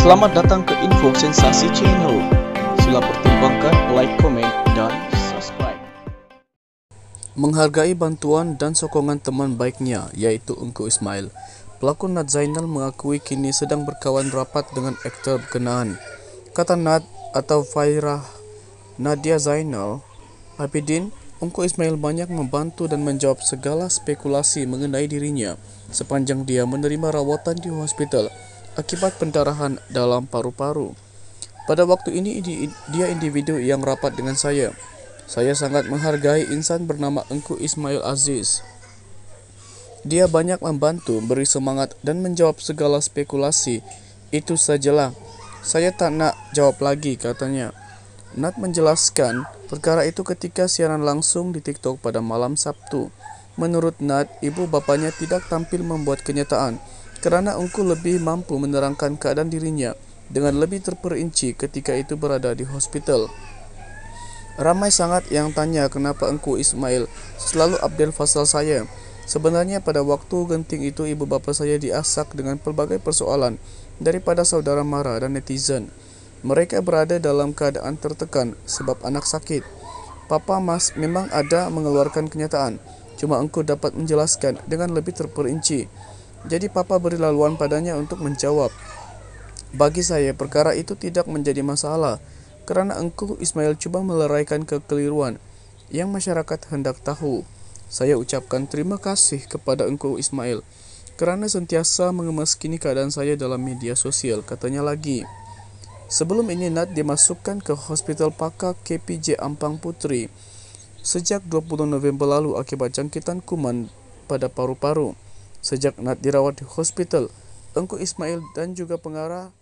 Selamat datang ke Info Sensasi Channel. Sila pertimbangkan like, comment, dan subscribe. Menghargai bantuan dan sokongan teman baiknya, yaitu Engku Ismail. Pelakon Nat Zainal mengakui kini sedang berkawan rapat dengan aktor berkenaan. Kata Nat atau Fairah Nadia Zainal, Abidin, Engku Ismail banyak membantu dan menjawab segala spekulasi mengenai dirinya sepanjang dia menerima rawatan di hospital akibat pendarahan dalam paru-paru. Pada waktu ini dia individu yang rapat dengan saya. Saya sangat menghargai insan bernama Engku Ismail Aziz. Dia banyak membantu, beri semangat dan menjawab segala spekulasi. Itu sajalah. Saya tak nak jawab lagi katanya. Nat menjelaskan perkara itu ketika siaran langsung di TikTok pada malam Sabtu. Menurut Nat, ibu bapanya tidak tampil membuat kenyataan Kerana engku lebih mampu menerangkan keadaan dirinya dengan lebih terperinci ketika itu berada di hospital. Ramai sangat yang tanya kenapa engku Ismail selalu update fasal saya. Sebenarnya pada waktu genting itu ibu bapa saya diasak dengan pelbagai persoalan daripada saudara mara dan netizen. Mereka berada dalam keadaan tertekan sebab anak sakit. Papa Mas memang ada mengeluarkan kenyataan, cuma engku dapat menjelaskan dengan lebih terperinci. Jadi papa beri laluan padanya untuk menjawab. Bagi saya perkara itu tidak menjadi masalah karena engku Ismail coba meleraikan kekeliruan yang masyarakat hendak tahu. Saya ucapkan terima kasih kepada engku Ismail karena sentiasa mengemaskini keadaan saya dalam media sosial, katanya lagi. Sebelum ini Nat dimasukkan ke Hospital Paka KPJ Ampang Putri sejak 20 November lalu akibat jangkitan kuman pada paru-paru. Sejak Nat dirawat di hospital, Engku Ismail dan juga pengarah